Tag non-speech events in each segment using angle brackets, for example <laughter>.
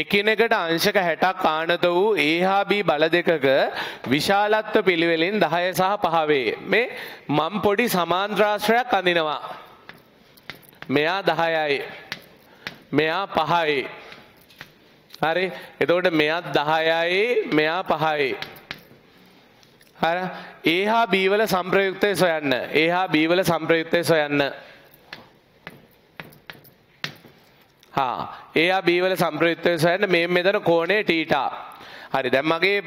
එකිනෙකට අංශක 60ක් ආනත වූ A හා B බල දෙකක විශාලත්ව පිළිවෙලින් 10 සහ 5 වේ. මේ මම් පොඩි සමාන්ත්‍රාශ්‍රයක් අඳිනවා. මෙයා 10යි. මෙයා 5යි. හරි. එතකොට මෙයත් 10යි, මෙයා 5යි. හරි. A හා B වල සම්ප්‍රයුක්තය සොයන්න. A හා B වල සම්ප්‍රයුක්තය සොයන්න. ඒ බීවල සම්ප්‍රයුත්තය සයන්න මේ මෙදන කෝනේ ටීටා. හරි දැම්මගේ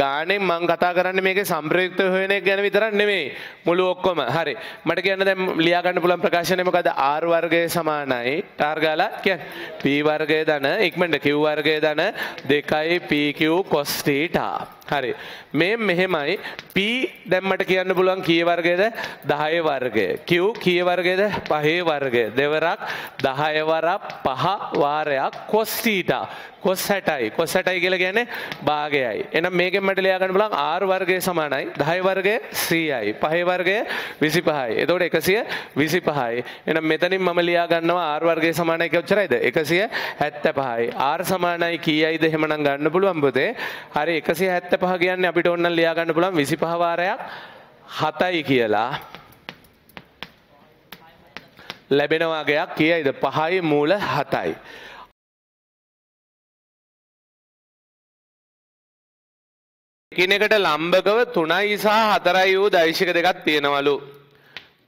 ගානෙන් මං කතා කරන්න මේක සම්ප්‍රයුක්ත හයන ගැන විතරන්න නෙමේ මුළු ඔක්කොම හරි මට කියන්න දැම් ලියාගන්න පුළන් ප්‍රකාශනමකද ආර්වර්ගය සමානයි ටාර්ගාලත් කිය පීවර්ගය දන ඉක්මට කිව්වර්ගය දන දෙකයි පීකව් කොස්ටීටා. හරි මේ මෙහෙමයි P දැම්මට කියන්න පුළුවන් කී වර්ගයද 10 වර්ගය Q කී වර්ගයද 5 වර්ගය දෙවරක් 10 වරක් 5 වාරයක් cos theta cos 60යි cos 60යි කියලා කියන්නේ භාගයයි එහෙනම් මේකෙන් මට ලියා ගන්න පුළුවන් R වර්ගය සමානයි 10 වර්ගය 100යි 5 වර්ගය 25යි එතකොට 125යි එහෙනම් මෙතනින් මම ලියා ගන්නවා R වර්ගය සමානයි කොච්චරයිද 175යි R සමානයි කීයයිද එහෙමනම් ගන්න පුළුවන් පුතේ හරි 175 පහ කියන්න අපිට ඔන්න ලියාගන්න පුළන් විසි පහවාරයක් හතයි කියලා ලැබෙනවාගයක් කියයිද පහයි මූල හතයි. එකනෙකට ලම්භකව තුනයි සහ හතරයි වූ දයිශක දෙකක් තියෙනවලු.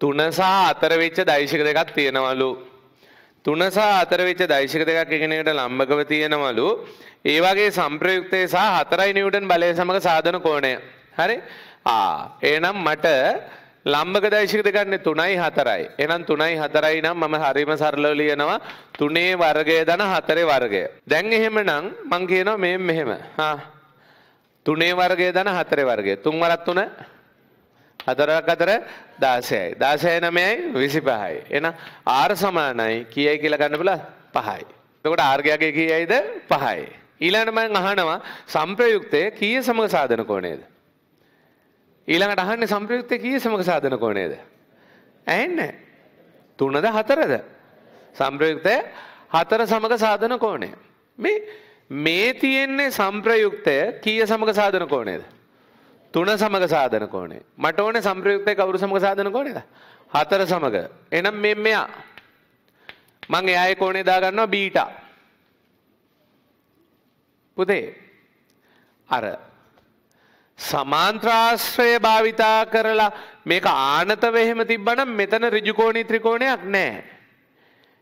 තුනසා අතරවෙච්ච දයිශක දෙකක් තියෙනවලු. තුනසා අතරවෙච්ච දයිශක දෙකක් එකනකට ලම්බකව තියෙනවලු ඒවාගේ සම්ප්‍රයුක්තය සහ හතරයි නිවටන් බලය සමඟ සාධන කෝණය හරි එනම් මට ලම්බක දයිශක දෙකන්නේ තුනයි හතරයි එනම් තුනයි හතරයි නම් මම හරිම සරලව ලියනවා තුනේ වර්ගය දන හතරේ වර්ගය දැන් එහෙම නම් මං කියනවා මෙ මෙහෙම තුනේ වර්ගය දන හතරේ වර්ගය තුන් වරත් තුන හතරක් අතර දාසයයි. දාසය නමයයි විසි පහයි. එන ආර් සමානයි කියයි කියලා ගන්න බලා පහයි. තකොට ආර්ගයාගේ කියයිද පහයි. ඊළඟට මම අහනවා සංප්‍රයුක්තය කීය සමග සාධන කෝණයද? ඊළඟට අහන්නේ සංප්‍රයුක්තය කීය සමග සාධන කෝණයද? ඇහෙන්නේ තුනද හතරද? සංප්‍රයුක්තය හතර සමග සාධන කෝණය. මේ මේ තියෙන්නේ සංප්‍රයුක්තය කීය සමග සාධන කෝණයද? තුන සමග සාධන කෝනේ. මට ඕනේ සංප්‍රයුක්තය කවුරු සමග සාධන කෝනේද? හතර සමග. එහෙනම් මේ මෙයා. මම එයාගේ කෝණේ දා ගන්නවා බීටා. පුතේ අර සමාන්ත්‍රාශ්‍රය භාවිතා කරලා මේක ආනතව එහෙම තිබ්බනම් මෙතන ඍජු කෝණී ත්‍රිකෝණයක් නැහැ.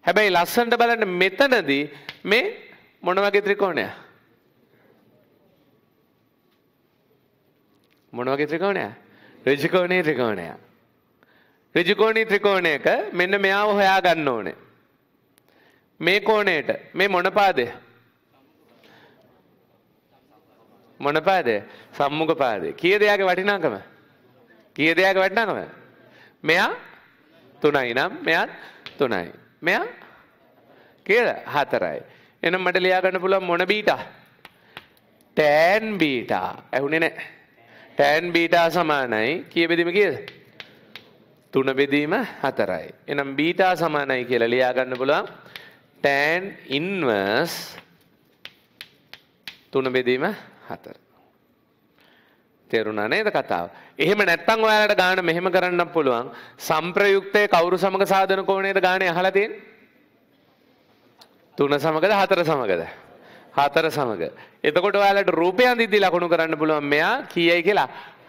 හැබැයි ලස්සනට බලන්න මෙතනදී මේ මොන වගේ ත්‍රිකෝණයක්? මොන වගේ ත්‍රිකෝණයක්? ඍජුකෝණී ත්‍රිකෝණයක්. ඍජුකෝණී ත්‍රිකෝණයක මෙන්න මෙයාව හොයාගන්න ඕනේ. මේ කෝණයට මේ මොන පාදය? මොන පාදය? සම්මුඛ පාදය. කීයද යාගේ වටිනාකම? කීයද යාගේ වටිනාකම? මෙයා 3යි නම් මෙයා 3යි. මෙයා කියලා 4යි. එහෙනම් මට ලියා ගන්න පුළුවන් මොන බීටා? tan beta. ඇහුනේ නැහැ. ටෑන් බීටා සමානයි කිය බෙදීම කියද. තුන බෙදීම හතරයි. එනම් බීටා සමානයි කියලා ලියාගන්න පුළුවන් ටෑන් ඉන්වර්ස් තුන බෙදීම හතර. තේරුණා නේද කතාව. එහෙම නැත්තම් ඔයාලට ගාන මෙහෙම කරන්න පුළුවන් සම්ප්‍රයුක්තයේ කවුරු සමග සාධන කෝණයේද ගානේ අහලා තියෙන්නේ? තුන සමගද හතර සමගද? හතර සමග. එතකොට ඔයාලට රූපය අඳිද්දි ලකුණු කරන්න පුළුවන් මෙයා කීයයි කියලා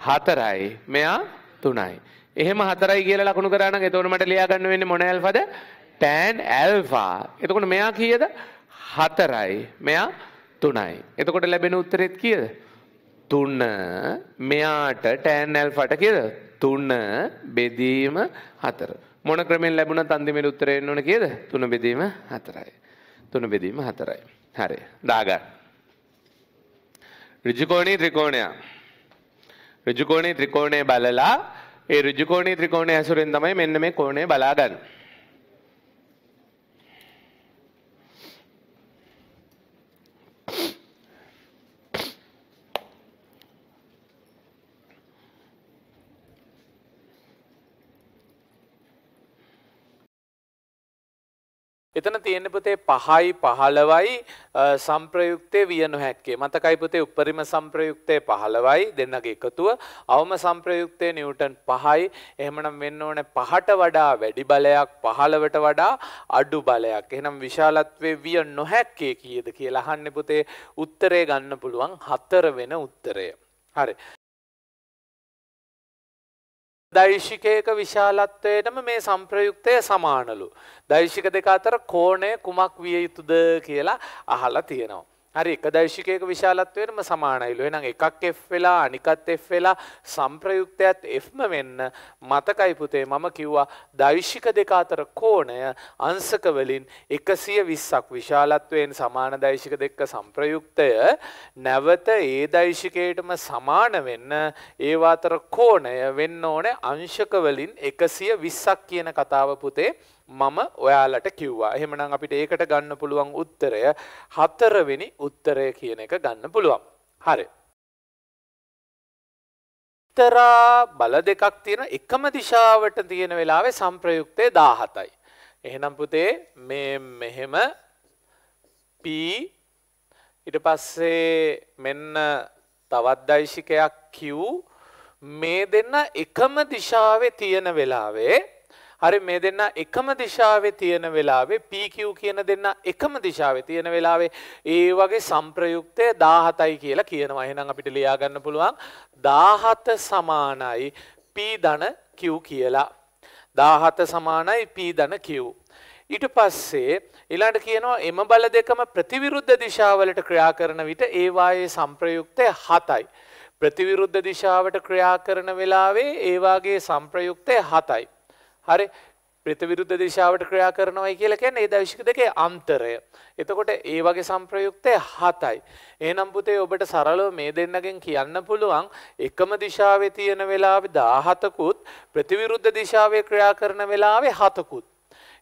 හතරයි. මෙයා තුනයි. එහෙම හතරයි කියලා ලකුණු කරා නම් එතකොට මට ලියා ගන්න වෙන්නේ මොන ඇල්ෆාද? Tan alpha. එතකොට මෙයා කීයද? හතරයි. මෙයා තුනයි. එතකොට ලැබෙන උත්තරෙත් කීයද? තුන මෙයාට ටෑන් ඇල්ෆාට කීයද? තුන බෙදීම හතර. මොන ක්‍රමෙන් ලැබුණත් අන්තිමේ උත්තරය එන්න ඕන කීයද? තුන බෙදීම හතරයි. තුන බෙදීම හතරයි. හරි දාගන්න. ඍජුකෝණී ත්‍රිකෝණය. ඍජුකෝණී ත්‍රිකෝණය බලලා ඒ ඍජුකෝණී ත්‍රිකෝණය ඇසුරෙන් තමයි මෙන්න මේ කෝණය බලාගන්නේ. එතන තියෙන පුතේ පහයි පහළවයි සම්ප්‍රයුක්තේ විය නොහැක්කේ. මතකයි පුතේ උපරිම සම්ප්‍රයුක්තේ පහළවයි දෙන්නගේ එකතුව. අවම සම්ප්‍රයුක්තේ නිව්ටන් පහයි. එහෙමනම් වෙන්න ඕනේ පහට වඩා වැඩි බලයක් පහළවට වඩා අඩු බලයක්. එහෙනම් විශාලත්වයේ විය නොහැක්කේ කීයද කියලා අහන්නේ පුතේ උත්තරේ ගන්න පුළුවන් හතර වෙන උත්තරය. හරි. දෛශිකයක විශාලත්වයටම මේ සම්ප්‍රයුක්තය සමානලු. දෛශික දෙක අතර කෝණය කුමක් විය යුතුද කියලා අහලා තියෙනවා. හරි එක දර්ශිකයක විශාලත්වයටම සමානයි එහෙනම් එකක් F වෙලා අනිකත් F වෙලා සම්ප්‍රයුක්තයත් Fම වෙන්න මතකයි පුතේ මම කිව්වා දෛශික දෙක අතර කෝණය අංශක වලින් 120ක් විශාලත්වයෙන් සමාන දෛශික දෙක සම්ප්‍රයුක්තය නැවත ඒ දෛශිකයටම සමාන වෙන්න ඒ අතර කෝණය වෙන්න ඕනේ අංශක වලින් 120ක් කියන කතාව පුතේ මම ඔයාලට කිව්වා. එහෙමනම් අපිට ඒකට ගන්න පුළුවන් උත්තරය හතරවෙනි උත්තරය කියන එක ගන්න පුළුවන්. හරි. තරා බල දෙකක් තියෙන එකම දිශාවට තියෙන වෙලාවේ සම්ප්‍රයුක්තය 17යි. එහෙනම් පුතේ මේ මෙහෙම P ඊට පස්සේ මෙන්න තවත් දෛශිකයක් Q මේ දෙන්න එකම දිශාවේ තියෙන වෙලාවේ හරි මේ දෙන්න එකම දිශාවේ තියෙන වෙලාවේ PQ කියන දෙන්න එකම දිශාවේ තියෙන වෙලාවේ ඒ වගේ සම්ප්‍රයුක්තය 17යි කියලා කියනවා. එහෙනම් අපිට ලියා ගන්න පුළුවන් 17 සමානයි P ධන Q කියලා. 17 සමානයි P ධන Q. ඊට පස්සේ ඊළඟට කියනවා එම බල දෙකම ප්‍රතිවිරුද්ධ දිශාවලට ක්‍රියා කරන විට ඒ වායේ සම්ප්‍රයුක්තය 7යි. ප්‍රතිවිරුද්ධ දිශාවට ක්‍රියා කරන වෙලාවේ ඒ වාගේ සම්ප්‍රයුක්තය 7යි. හරි ප්‍රතිවිරුද්ධ දිශාවට ක්‍රියා කරනවයි කියලා කියන්නේ ඒ දවිශක දෙකේ අන්තරය. එතකොට ඒ වගේ සම්ප්‍රයුක්තය 7යි. එහෙනම් පුතේ ඔබට සරලව මේ දෙන්නගෙන් කියන්න පුළුවන් එකම දිශාවේ තියෙන වෙලාවේ 17කුත් ප්‍රතිවිරුද්ධ දිශාවේ ක්‍රියා කරන වෙලාවේ 7කුත්.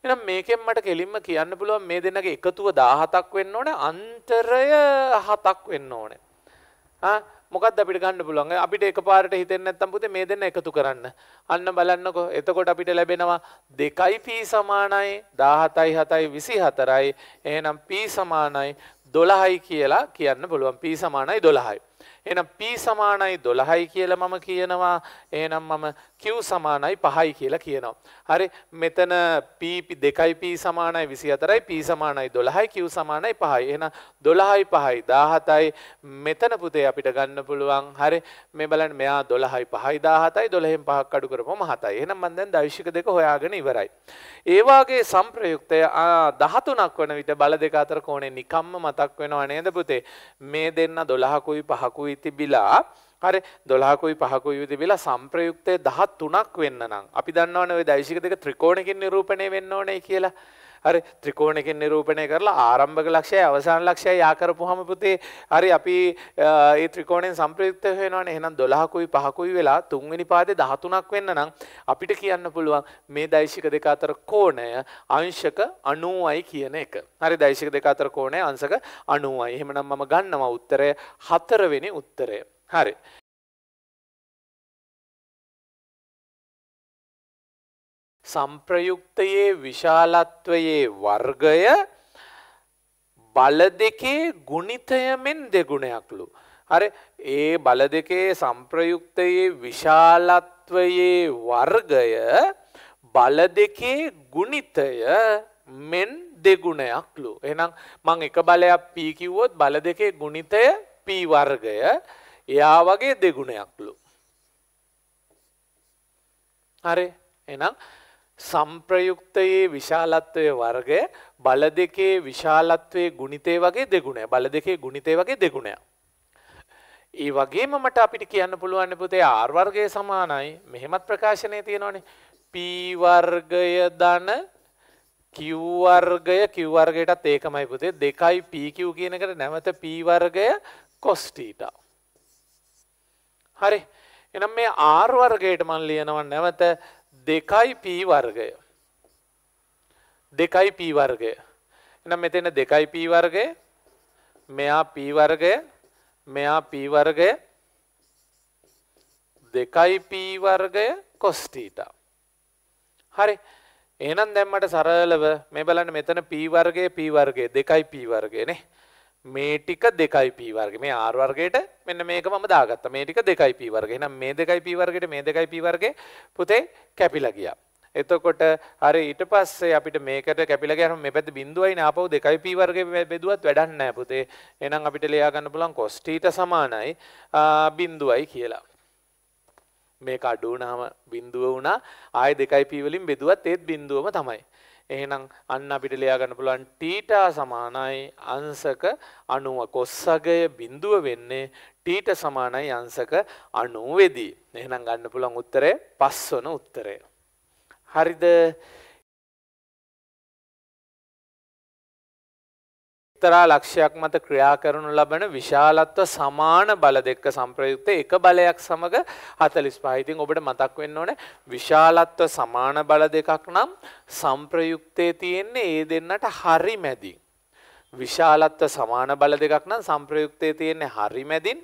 එහෙනම් මේකෙන් මට කෙලින්ම කියන්න පුළුවන් මේ දෙන්නගේ එකතුව 17ක් වෙන්න ඕනේ අන්තරය 7ක් වෙන්න ඕනේ. ආ මොකක්ද අපිට ගන්න පුළුවන් අපිට එකපාරට හිතෙන්නේ නැත්තම් පුතේ මේ දෙන්න එකතු කරන්න අන්න බලන්නකෝ එතකොට අපිට ලැබෙනවා 2p සමානයි 17යි 7යි 24යි එහෙනම් p සමානයි 12යි කියලා කියන්න පුළුවන් p සමානයි 12යි එහෙනම් p සමානයි 12යි කියලා මම කියනවා එහෙනම් මම Q සමානයි 5යි කියලා කියනවා. හරි මෙතන P 2P සමානයි 24යි P සමානයි 12යි Q සමානයි 5යි. එහෙනම් 12යි 5යි 17යි මෙතන පුතේ අපිට ගන්න පුළුවන්. හරි මේ බලන්න මෙයා 12යි 5යි 17යි 12න් 5ක් අඩු කරපුවම 7යි. එහෙනම් මම දැන් දවිශක දෙක හොයාගෙන ඉවරයි. ඒ වාගේ සංප්‍රයුක්තය 13ක් වන විට බල දෙක අතර කෝණේ නිකම්ම මතක් වෙනව නේද පුතේ? මේ දෙන්න 12කුයි 5කුයි තිබිලා හරි 12කුයි 5කුයි විවිධ වෙලා සංප්‍රයුක්තය 13ක් වෙන්න නම් අපි දන්නවනේ ওই දෛශික දෙක ත්‍රිකෝණකින් නිරූපණය වෙන්න ඕනේ කියලා. හරි ත්‍රිකෝණකින් නිරූපණය කරලා ආරම්භක ලක්ෂයයි අවසාන ලක්ෂයයි යා කරපුවාම පුතේ හරි අපි ඒ ත්‍රිකෝණයෙන් සංප්‍රයුක්ත වෙනවනේ. එහෙනම් 12කුයි 5කුයි වෙලා තුන්වෙනි පාදේ 13ක් වෙන්න නම් අපිට කියන්න පුළුවන් මේ දෛශික දෙක අතර කෝණය අංශක 90යි කියන එක. හරි දෛශික දෙක අතර කෝණය අංශක 90යි. එහෙමනම් මම ගන්නවා උත්තරය 4 වෙනි උත්තරය. හරි සම්ප්‍රයුක්තයේ විශාලත්වයේ වර්ගය බල දෙකේ ගුණිතයමෙන් දෙගුණයක්ලු. හරි ඒ බල දෙකේ සම්ප්‍රයුක්තයේ විශාලත්වයේ වර්ගය බල දෙකේ ගුණිතය මෙන් දෙගුණයක්ලු. එනම් මං එක බලයක් පී කිව්වොත් බල දෙකේ ගුණිතය පී වර්ගය එයා වගේ දෙගුණයක්ලු. හරි එනම් සම්ප්‍රයුක්තයේ විශාලත්වයේ වර්ගය බල දෙකේ විශාලත්වයේ ගුණිතය වගේ දෙගුණය. බල දෙකේ ගුණිතය වගේ දෙගුණය. ඒ වගේම මට අපිට කියන්න පුළුවන් පුතේ R වර්ගය සමානයි මෙහෙමත් ප්‍රකාශනයේ තියෙනවනේ P වර්ගය ධන Q වර්ගය Q වර්ගයටත් ඒකමයි පුතේ 2යි PQ කියන එකට නැවත P වර්ගය cos theta. හරි. එහෙනම් මේ R වර්ගයට මම ලියනවා නැවත දෙකයි පී වර්ගය දෙකයි පී වර්ගය එනම් මෙතන දෙකයි පී වර්ගය මෙයා පී වර්ගය මෙයා පී වර්ගය දෙකයි පී වර්ගය cos theta හරි එහෙනම් දැන් මට සරලව මේ බලන්න මෙතන p වර්ගය p වර්ගය දෙකයි p වර්ගය නේ මේ ටික දෙකයි p වර්ගය. මේ r වර්ගයට මෙන්න මේක මම දාගත්තා. මේ ටික දෙකයි p වර්ගය. එහෙනම් මේ දෙකයි p වර්ගයට මේ දෙකයි p වර්ගේ පුතේ කැපිලා ගියා. එතකොට අර ඊට පස්සේ අපිට මේකට කැපිලා ගියාම මේ පැත්ත බිඳුවයිනේ ආපහු 2p වර්ගේ බෙදුවත් වැඩක් නැහැ පුතේ. එහෙනම් අපිට ලියා ගන්න පුළුවන් cos θ සමානයි බිඳුවයි කියලා. මේක අඩු වුණාම බිඳුව වුණා. ආයේ 2p වලින් බෙදුවත් ඒත් බිඳුවම තමයි. එහෙනම් අන්න අපිට ලියා ගන්න පුළුවන් ටීටා සමානයි අංශක 90 කොස්සගය බිඳුව වෙන්නේ ටීට සමානයි අංශක 90 වෙදී. එහෙනම් ගන්න පුළුවන් උත්තරේ පස්වන උත්තරය. හරිද? එක්තරා ලක්ෂයක් මත ක්‍රියා කරනු ලබන විශාලත්ව සමාන බල දෙක සම්ප්‍රයුක්ත එක බලයක් සමග හතලිස් පහිතින් ඔබට මතක් වෙන්න ඕන විශාලත්ව සමාන බල දෙකක් නම් සම්ප්‍රයුක්තය තියෙන්නේ ඒ දෙන්නට හරි මැදින්. විශාලත්ව සමාන බල දෙකක් නම් සම්ප්‍රයුක්තය තියෙන්නේ හරි මැදින්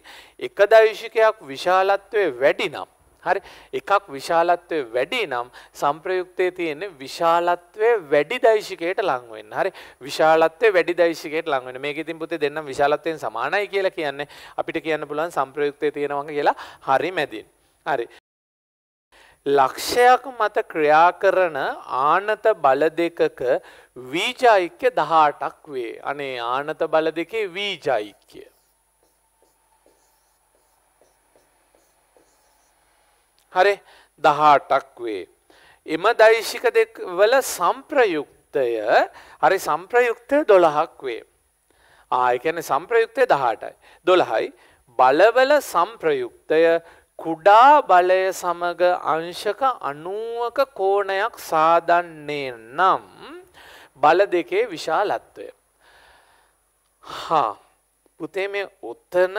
එක දවිශිකයක් විශාලත්වය වැඩි නම් හරි එකක් විශාලත්වය වැඩි නම් සම්ප්‍රයුක්තයේ තියෙන විශාලත්වය වැඩි දෛශිකයට ලං වෙන්න. හරි විශාලත්වය වැඩි දෛශිකයට ලං වෙන්න. මේක ඉතින් පුතේ දෙන්නම් විශාලත්වයෙන් සමානයි කියලා කියන්නේ අපිට කියන්න පුළුවන් සම්ප්‍රයුක්තයේ තියෙනවා කියලා හරි මැදින්. හරි. ලක්ෂයක් මත ක්‍රියා කරන ආනත බල දෙකක වීජයික්‍ය 18ක් වේ. අනේ ආනත බල දෙකේ වීජයික්‍ය හරි දහටක් වේ. එම දෛශික දෙවල සම්ප්‍රයුක්තය හරි සම්ප්‍රයුක්තය දොළහක් වේ. ආයකැන සම්ප්‍රයුක්තය දහටයි. දොළහයි බලවල සම්ප්‍රයුක්තය කුඩා බලය සමඟ අංශක අනුවක කෝණයක් සාදන්නේ නම් බල දෙකේ විශාලත්වය. හා පුතේ මේ ඔත්තන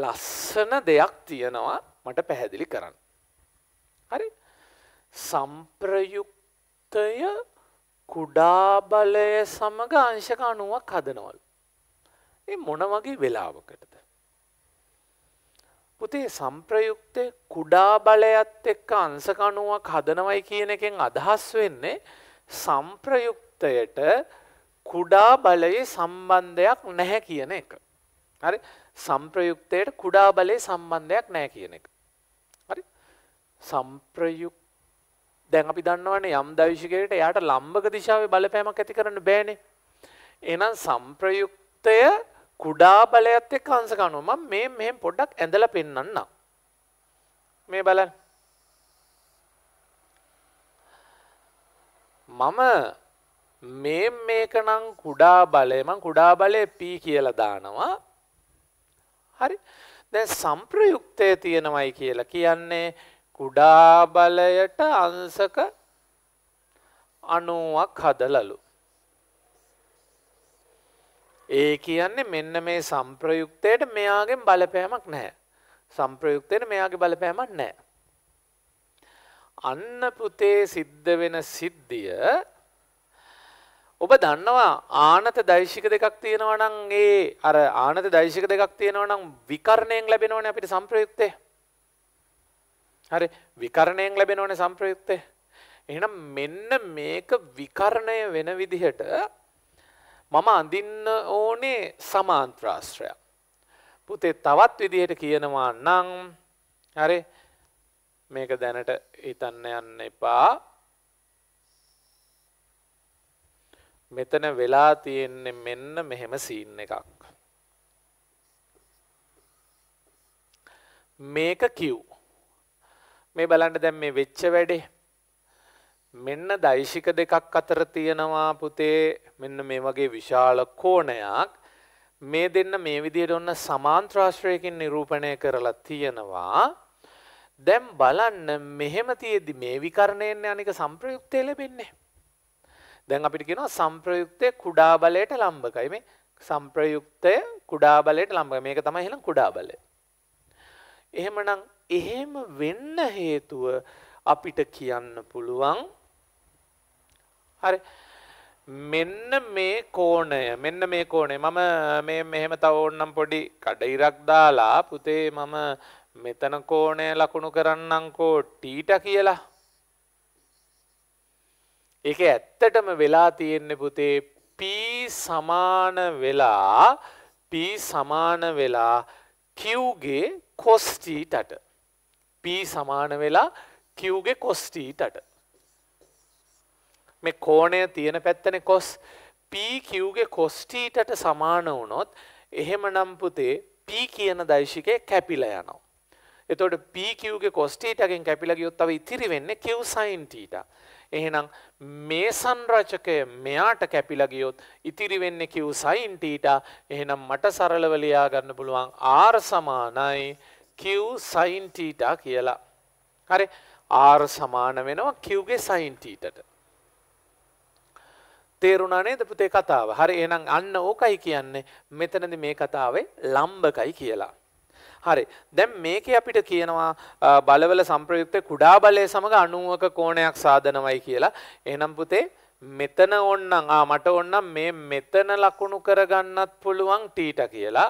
ලස්සන දෙයක් තියෙනවා මට පැහැදිලි කරන්න. හරි සම්ප්‍රයුක්තය කුඩා බලය සමග අංශක 90ක් හදනවලු. ඒ මොන වගේ වෙලාවකටද? පුතේ සම්ප්‍රයුක්තේ කුඩා බලයත් එක්ක අංශක 90ක් හදනවයි කියන එකෙන් අදහස් වෙන්නේ සම්ප්‍රයුක්තයට කුඩා බලයේ සම්බන්ධයක් නැහැ කියන එක. හරි? සම්ප්‍රයුක්තයට කුඩා බලයේ සම්බන්ධයක් නැහැ කියන එක. සම්ප්‍රයුක් දැන් අපි දන්නවනේ යම් දවිශිකයට එයාට ලම්භක දිශාවේ බලපෑමක් ඇති කරන්න බෑනේ. එහෙනම් සම්ප්‍රයුක්තය කුඩා බලයත් එක්ක අංශකනවා. මම මේ මෙහෙම පොඩ්ඩක් ඇඳලා පෙන්වන්නම්. මේ බලන්න. මම මේ මේකනම් කුඩා බලය මං කුඩා බලය P කියලා දානවා. හරි. දැන් සම්ප්‍රයුක්තය තියෙනවයි කියලා කියන්නේ කුඩා බලයට අංශක 90ක් හදලලු. ඒ කියන්නේ මෙන්න මේ සම්ප්‍රයුක්තයට මෙයාගෙන් බලපෑමක් නැහැ. සම්ප්‍රයුක්තයට මෙයාගේ බලපෑමක් නැහැ. අන්න පුතේ සිද්ධ වෙන සිද්ධිය ඔබ දන්නවා ආනත දෛශික දෙකක් තියෙනවා නම් ඒ අර ආනත දෛශික දෙකක් තියෙනවා නම් විකරණයෙන් ලැබෙනවනේ අපිට සම්ප්‍රයුක්තේ. හරි විකරණයෙන් ලැබෙනවනේ සම්ප්‍රයුක්තය. එහෙනම් මෙන්න මේක විකරණය වෙන විදිහට මම අඳින්න ඕනේ සමාන්ත්‍රාශ්‍රය. පුතේ තවත් විදිහට කියනවා නම් හරි මේක දැනට හිතන්න යන්න එපා. මෙතන වෙලා තියෙන්නේ මෙන්න මෙහෙම සීන් එකක්. මේක කිව් මේ බලන්න දැන් මේ වෙච්ච වැඩේ මෙන්න දෛශික දෙකක් අතර තියෙනවා පුතේ මෙන්න මේ වගේ විශාල කෝණයක් මේ දෙන්න මේ විදියට ඔන්න සමාන්ත්‍රාශ්‍රයකින් නිරූපණය කරලා තියෙනවා දැන් බලන්න මෙහෙම තියෙදි මේ විකරණයෙන් අනික සංප්‍රයුක්තය ලැබෙන්නේ දැන් අපිට කියනවා සංප්‍රයුක්තය කුඩා බලයට ලම්භකයි මේ සංප්‍රයුක්තය කුඩා බලයට ලම්භ මේක තමයි එහෙනම් කුඩා බලය එහෙමනම් එහෙම වෙන්න හේතුව අපිට කියන්න පුළුවන් හරි මෙන්න මේ කෝණය මෙන්න මේ කෝණය මම මේ මෙහෙම තව ඕන්නම් පොඩි කඩිරක් දාලා පුතේ මම මෙතන කෝණය ලකුණු කරන්නම්කෝ ටීටා කියලා ඒක ඇත්තටම වෙලා තියෙන්නේ පුතේ p සමාන වෙලා p සමාන වෙලා q ගේ cos θට P සමාන වෙලා Q ගේ cos θට. මේ කෝණය තියෙන පැත්තනේ cos P Q ගේ cos θට සමාන වුණොත් එහෙමනම් පුතේ P කියන දෛශිකය කැපිලා යනවා. එතකොට PQ ගේ cos θ ගෙන් කැපිලා ගියොත් තව ඉතිරි වෙන්නේ Q sin θ. එහෙනම් මේ සංරචකය මෙයාට කැපිලා ගියොත් ඉතිරි වෙන්නේ Q sin θ. එහෙනම් මට සරලව ලියා ගන්න පුළුවන් R සමානයි Q sin theta කියලා. හරි R සමාන වෙනවා Q ගේ sin theta ට. තේරුණා නේද පුතේ කතාව? හරි එහෙනම් අන්න ඕකයි කියන්නේ මෙතනදි මේ කතාවේ ලම්බකයි කියලා. හරි දැන් මේකේ අපිට කියනවා බලවල සම්ප්‍රයුක්ත කුඩා බලය සමග 90ක කෝණයක් සාදනවයි කියලා. එහෙනම් පුතේ මෙතන ඕන්නම් ආ මට ඕන්නම් මේ මෙතන ලකුණු කරගන්නත් පුළුවන් ටීටා කියලා.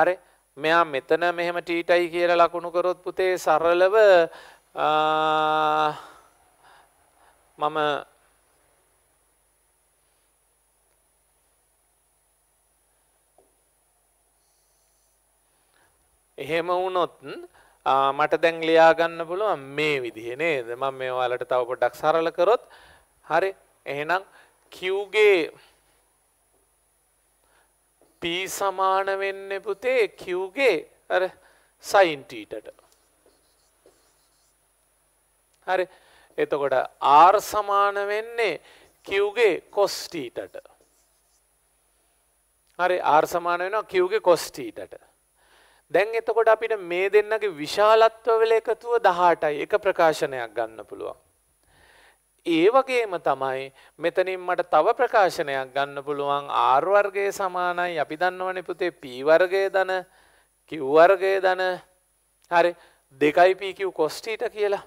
හරි මෙයා මෙතන මෙහෙම ටීටයි කියලා ලකුණු කරොත් පුතේ සරලව මම එහෙම වුණොත් මට දැන් ලියා ගන්න පුළුවන් මේ විදිහේ නේද මම මේ ඔයාලට තව පොඩ්ඩක් සරල කරොත් හරි එහෙනම් Q ගේ P සමාන වෙන්න පුතේ Qගේ අර සයින්ටීටට. හරි එතකොට R සමාන වෙන්නේ Qගේ කොස්ටීටට. හරි R සමාන වෙනවා Qගේ කොස්ටීටට. දැන් එතකොට අපිට මේ දෙන්නගේ විශාලත්ව වෙල එකතුව දහටයි එක ප්‍රකාශනයක් ගන්න පුළුවන්. ඒ වගේම තමයි මෙතනින් මට තව ප්‍රකාශනයක් ගන්න පුළුවන් R වර්ගයේ සමානයි අපි දන්නවනේ පුතේ P වර්ගයේ ධන Q වර්ගයේ ධන හරි 2PQ cos θ කියලා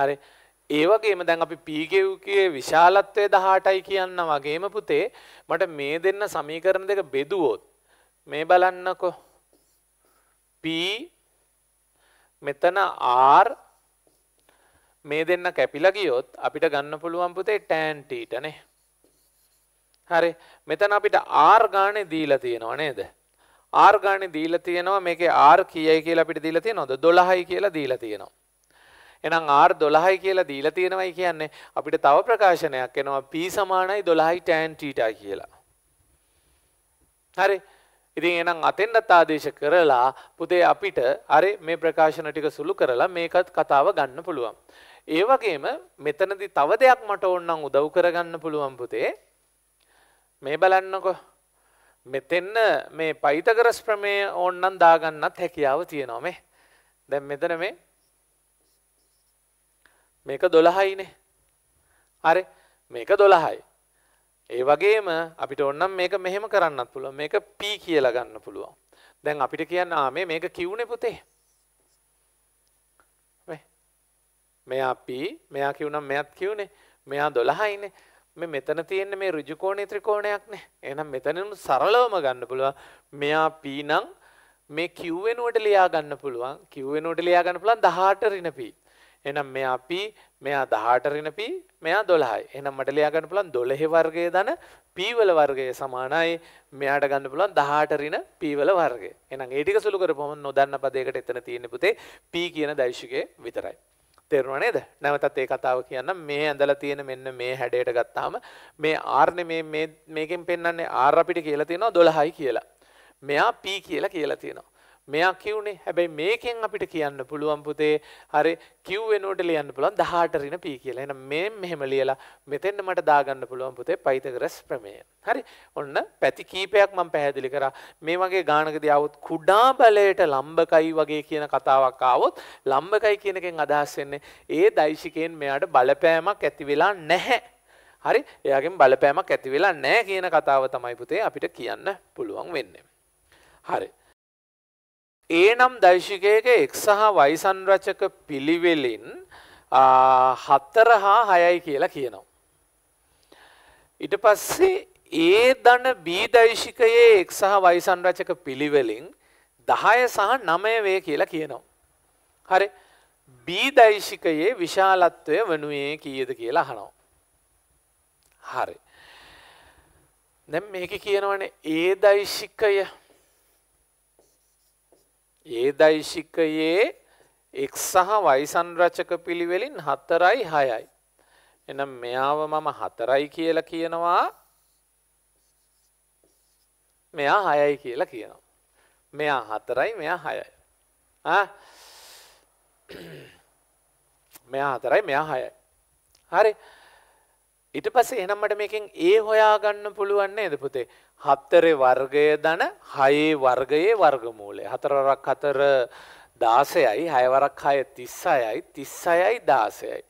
හරි ඒ වගේම දැන් අපි පීගෙව්කේ විශාලත්වය දහටයි කියන්න වගේම පුතේ මට මේ දෙන්න සමීකරණ දෙක බෙදුවොත් මේ බලන්නකෝ P මෙතන R මේ දෙන්න කැපිලා ගියොත් අපිට ගන්න පුළුවන් පුතේ tan theta නේ. හරි මෙතන අපිට R ගානේ දීලා තියෙනවා නේද? R ගානේ දීලා තියෙනවා මේකේ R කීයයි කියලා අපිට දීලා තියෙනවද? 12යි කියලා දීලා තියෙනවා. එහෙනම් R 12යි කියලා දීලා තියෙනවයි කියන්නේ අපිට තව ප්‍රකාශනයක් එනවා P සමානයි 12යි tan theta කියලා. හරි ඉතින් එනම් අතෙන්න්නත් ආදේශ කරලා පුතේ අපිට අරි මේ ප්‍රකාශන ටික සුළු කරලා මේකත් කතාව ගන්න පුළුවන්. ඒ වගේම මෙතනදි තව දෙයක් මට ඕන්නම් උදව් කරගන්න පුළුවන් පුතේ මේ බලන්නකො මෙතෙන්න මේ පයිතකරස් ප්‍රමේ ඕන්නන් දාගන්නත් හැකියාව තියෙනවා මේ දැන් මෙතන මේ මේක දොළහයිනේ හරි මේක දොළහයි ඒ වගේම අපිට ඕනම් මේක මෙහෙම කරන්නත් පුළුවන්. මේක P කියලා ගන්න පුළුවන්. දැන් අපිට කියන්න ආ මේ මේක කිව්නේ පුතේ. මෙයා P මෙයා කිව්නම් මෙයාත් කිව්නේ. මෙයා 12යිනේ. මේ මෙතන තියෙන මේ ඍජු කෝණේ ත්‍රිකෝණයක්නේ. එහෙනම් මෙතනින් සරලවම ගන්න පුළුවන්. මෙයා P නම් මේ Q වෙනුවට ලියා ගන්න පුළුවන්. Q වෙනුවට ලියා ගන්න පුළුවන් 18 ඍණ P. එහෙනම් මෙයා P මෙයා 18 රින p මෙයා 12යි. එහෙනම් මට ලියා ගන්න පුළුවන් 12 වර්ගය ධන p වල වර්ගය සමානයි මෙයාට ගන්න පුළුවන් 18 රින p වල වර්ගය. එහෙනම් ඒ ටික සුළු කරපුවම නොදන්න පදයකට එතන තියෙන පුතේ p කියන දෛශිකය විතරයි. තේරුණා නේද? නැවතත් ඒ කතාව කියන්නම්. මේ ඇඳලා තියෙන මෙන්න මේ හැඩයට ගත්තාම මේ r නේ මේ මේකෙන් පෙන්වන්නේ r අපිට කියලා තියෙනවා 12යි කියලා. මෙයා p කියලා කියලා තියෙනවා. මෙයා කිව්නේ හැබැයි මේකෙන් අපිට කියන්න පුළුවන් පුතේ හරි කිව් වෙනුවට ලියන්න පුළුවන් 18 රින p කියලා. එහෙනම් මේ මෙහෙම ලියලා මෙතෙන් මට දාගන්න පුළුවන් පුතේ පයිතගරස් ප්‍රමේය. හරි. ඔන්න පැති කීපයක් මම පැහැදිලි කරා. මේ වගේ ගානකදී આવොත් කුඩා බලයට ලම්බකයි වගේ කියන කතාවක් ආවොත් ලම්බකයි කියන එකෙන් අදහස් වෙන්නේ ඒ දෛශිකයෙන් මෙයාට බලපෑමක් ඇති වෙලා නැහැ. හරි. එයාගෙන් බලපෑමක් ඇති වෙලා නැහැ කියන කතාව තමයි පුතේ අපිට කියන්න පුළුවන් වෙන්නේ. හරි. ඒනම් දෛශිකයක එක්සහ වයිසන්රචක පිළිවෙලින් හත්තර හා හයයි කියලා කියනවා. ඉට පස්සේ ඒ දන බීදෛශිකයේ එක්සහ වයිසන්රචක පිළිවෙලින් දහය සහ නමය වේ කියලා කියනවා. හරි බීදෛශිකයේ විශාලත්වය වනුයේ කීයද කියලා හනෝ. හරි. දැම් මේක කියනවන ඒ දෛශිකය ඒ දෛශිකයේ එක් සහ වයිසන්රචක පිළිවෙලින් හතරයි හයයි. එනම් මෙයාව මම හතරයි කියලා කියනවා මෙයා හයයි කියලා කියනවා. මෙයා හතරයි මෙයා හයයි. <clears throat> මෙයා හතරයි මෙයා හයයි. හරි ඊට පස්සේ එහෙනම් මට මේකෙන් ඒ හොයාගන්න පුළුවන් නේද පුතේ? හතරේ වර්ගය දන හයේ වර්ගයේ වර්ගමූලය. හතරවරක් හතර දාසයයි හයවරක් හය තිස්සයයි තිස්සයයි දාසයයි.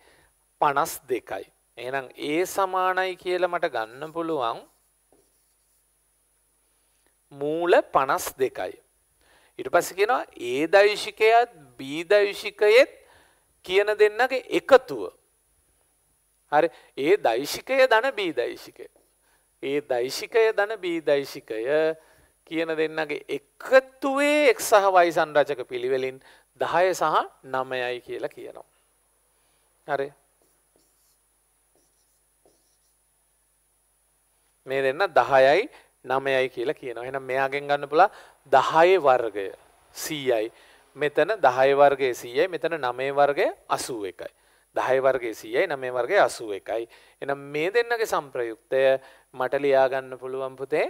පනස් දෙකයි. එනම් ඒ සමානයි කියල මට ගන්න පුළුවන් මූල පනස් දෙකයි. ඉට පස කියෙනවා ඒ දවිශිකයත් බීදවිශිකයෙත් කියන දෙන්නගේ එකතුව. හරි ඒ දයිශිකය දන බීදයිශිකය. ඒ දෛශිකය දන බී දෛශිකය කියන දෙන්නගේ එකතුවේ එක් සහ වයි සංරජක පිළිවෙලින් දහය සහ නමයයි කියලා කියනවා. හරි මේ දෙන්න දහයයි නමයයි කියලා කියනවා එන මෙයාගෙන් ගන්න පුලා දහය වර්ගය සීයයි මෙතන දහය වර්ගය සීයයි මෙතන නමේ වර්ගය අසූ එකයි. 10 වර්ගයේ 100යි 9 වර්ගයේ 81යි. එහෙනම් මේ දෙන්නගේ සම්ප්‍රයුක්තය මට ලියා ගන්න පුළුවන් පුතේ.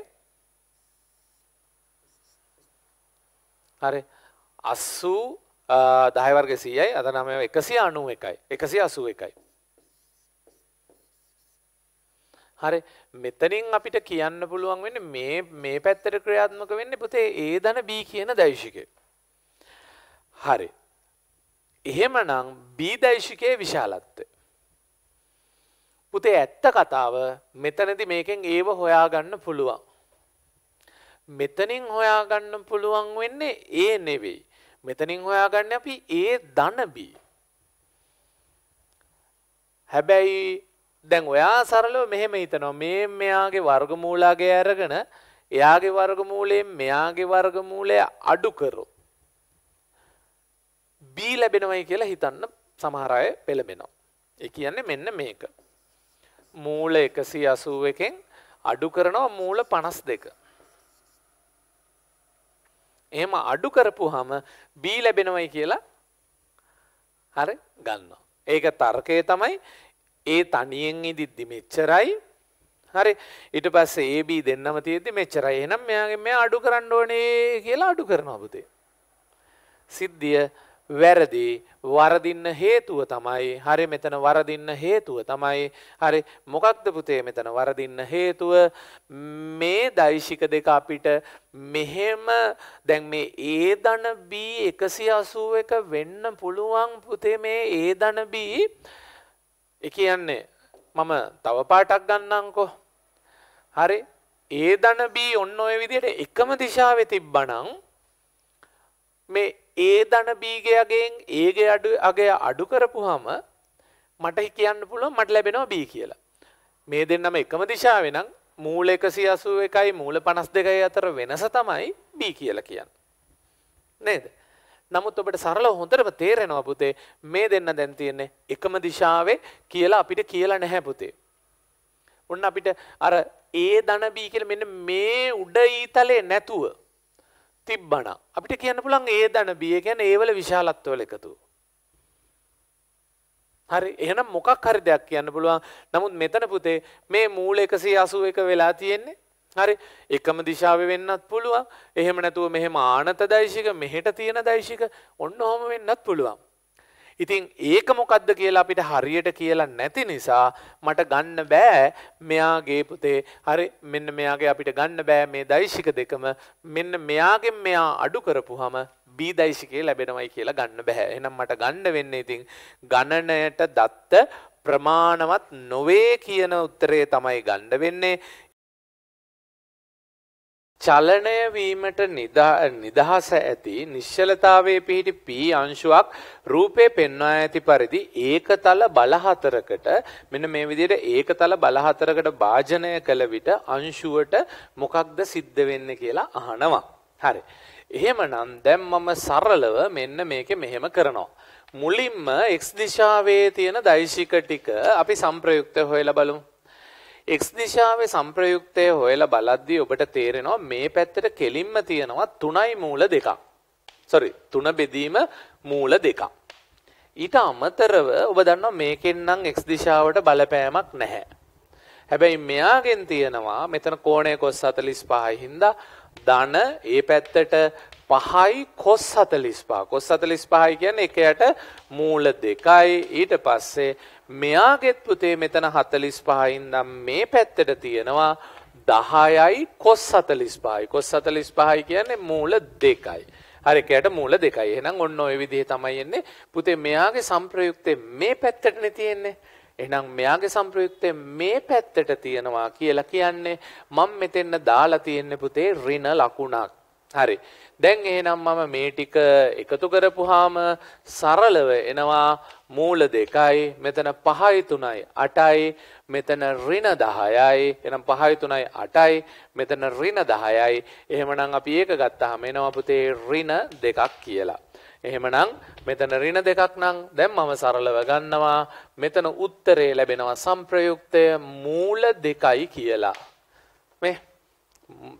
හරි. 80 10 වර්ගයේ 100යි අද 9 191යි 181යි. හරි මෙතනින් අපිට කියන්න පුළුවන් වෙන්නේ මේ මේ පැත්තට ක්‍රියාත්මක වෙන්නේ පුතේ A ධන B කියන දෛශිකය. හරි එහෙමනම් බීදයිශිකයේ විශාලත්වය. පුතේ ඇත්ත කතාව මෙතනදි මේකෙන් ඒව හොයාගන්න පුළුවන්. මෙතනින් හොයාගන්න පුළුවන් වෙන්නේ ඒ නෙවෙයි. මෙතනින් හොයාගන්න අපි ඒ දනබී. හැබැයි දැන් ඔයා සරලව මෙහෙම හිතනවා මේ මෙයාගේ වර්ගමූලාගේ අරගෙන එයාගේ වර්ගමූලයෙන් මෙයාගේ වර්ගමූලය අඩු කරොත් B ලැබෙනවයි කියලා හිතන්න සමහර අය පෙළඹෙනවා. ඒ කියන්නේ මෙන්න මේක. මූල 181කින් අඩු කරනවා මූල 52. එහෙම අඩු කරපුවාම B ලැබෙනවයි කියලා හරි ගන්නවා. ඒක තර්කය තමයි ඒ තනියෙන් ඉදිද්දි මෙච්චරයි හරි ඊට පස්සේ AB දෙන්නම තියෙද්දි මෙච්චරයි. එහෙනම් මෙයාගේ මෙයා අඩු කරන්න ඕනේ කියලා අඩු කරනවා පුතේ. සිද්ධිය වැරදි වරදින්න හේතුව තමයි හරි මෙතන වරදින්න හේතුව තමයි හරි මොකක්ද පුතේ මෙතන වරදින්න හේතුව මේ දෛශික දෙක අපිට මෙහෙම දැන් මේ ඒ දන B 181 වෙන්න පුළුවන් පුතේ මේ ඒ දන B ඒ කියන්නේ මම තව පාටක් ගන්නම්කෝ හරි ඒ දන B ඔන්න ඔය විදිහට එකම දිශාවේ තිබ්බනම් මේ ඒ ධන බීගයගෙන් ඒගේ අඩු අගය අඩු කරපුහම මට කියන්න පුළුවන් මට ලැබෙනවා බී කියලා. මේ දෙන්නම එකම දිශාවේ නම් මූල 181යි මූල 52යි අතර වෙනස තමයි බී කියලා කියන්නේ. නේද? නමුත් ඔබට සරලව හොඳටම තේරෙනවා පුතේ මේ දෙන්න දැන් තියෙන්නේ එකම දිශාවේ කියලා අපිට කියලා නැහැ පුතේ. ඔන්න අපිට අර ඒ ධන බී කියලා මෙන්න මේ උඩ ඊතලේ නැතුව තිබ්බන. අපිට කියන්න පුළන් ඒ දන බිය ගැන ඒවල විශාලත්වල එකතු. හරි එහෙන මොකක් හරි දෙයක් කියන්න පුළුවන් නමුත් මෙතන පුතේ මේ මූල එකසේ අසුව එක වෙලා තියෙන්නේ හරි එකම දිශාව වෙන්නත් පුළුවන් එහෙම නැතුව මෙහෙම ආනත දයිශික මෙහෙට තියෙන දයිශික ඔන්න හොම වෙන්නත් පුළුවන් ඉතින් ඒක මොකද්ද කියලා අපිට හරියට කියලා නැති නිසා මට ගන්න බෑ මෙයාගේ පුතේ හරි මෙන්න මෙයාගේ අපිට ගන්න බෑ මේ දෛශික දෙකම මෙන්න මෙයාගෙන් මෙයා අඩු කරපුහම බීදයිශිකය ලැබෙනවයි කියලා ගන්න බැහැ. එහෙනම් මට ගන්න වෙන්නේ ඉතින් ගණනයට දත්ත ප්‍රමාණවත් නොවේ කියන උත්තරේ තමයි ගන්න වෙන්නේ. චලණය වීමට නිදහස ඇති නිශ්චලතාවයේ පිහිටි P අංශුවක් රූපේ පෙන්වා ඇති පරිදි ඒකතල බල හතරකට මෙන්න මේ විදිහට ඒකතල බල හතරකට භාජනය කළ විට අංශුවට මොකක්ද සිද්ධ වෙන්නේ කියලා අහනවා. හරි. එහෙමනම් දැන් මම සරලව මෙන්න මේකේ මෙහෙම කරනවා. මුලින්ම x දිශාවේ තියෙන දෛශික ටික අපි සංප්‍රයුක්ත හොයලා බලමු. x දිශාවේ සංප්‍රයුක්තය හොයලා බලද්දී ඔබට තේරෙනවා මේ පැත්තට කෙලින්ම තියෙනවා 3යි මූල දෙකක්. sorry 3 බෙදීම මූල දෙකක්. ඊට අමතරව ඔබ දන්නවා මේකෙන් නම් x දිශාවට බලපෑමක් නැහැ. හැබැයි මෙයාගෙන් තියෙනවා මෙතන කෝණය cos 45යි හින්දා ධන ඒ පැත්තට 5යි cos 45. cos 45යි කියන්නේ එක යට මූල දෙකයි ඊට පස්සේ මෙයාගෙත් පුතේ මෙතන 45න් නම් මේ පැත්තට තියෙනවා 10යි cos 45යි cos 45යි කියන්නේ මූල දෙකයි හරි කයට මූල දෙකයි එහෙනම් ඔන්න ඔය විදිහේ තමයි එන්නේ පුතේ මෙයාගේ සම්ප්‍රයුක්තේ මේ පැත්තටනේ තියෙන්නේ එහෙනම් මෙයාගේ සම්ප්‍රයුක්තේ මේ පැත්තට තියෙනවා කියලා කියන්නේ මම මෙතෙන්න දාලා තියෙන්නේ පුතේ ඍණ ලකුණක් හරි. දැන් එහෙනම් මම මේ ටික එකතු කරපුවාම සරලව එනවා මූල දෙකයි මෙතන පහයි තුනයි අටයි මෙතන ඍණ 10යි එහෙනම් පහයි තුනයි අටයි මෙතන ඍණ 10යි එහෙමනම් අපි ඒක ගත්තාම එනවා පුතේ ඍණ දෙකක් කියලා එහෙමනම් මෙතන ඍණ දෙකක් නම් දැන් මම සරලව ගන්නවා මෙතන උත්තරේ ලැබෙනවා සම්ප්‍රයුක්තය මූල දෙකයි කියලා මේ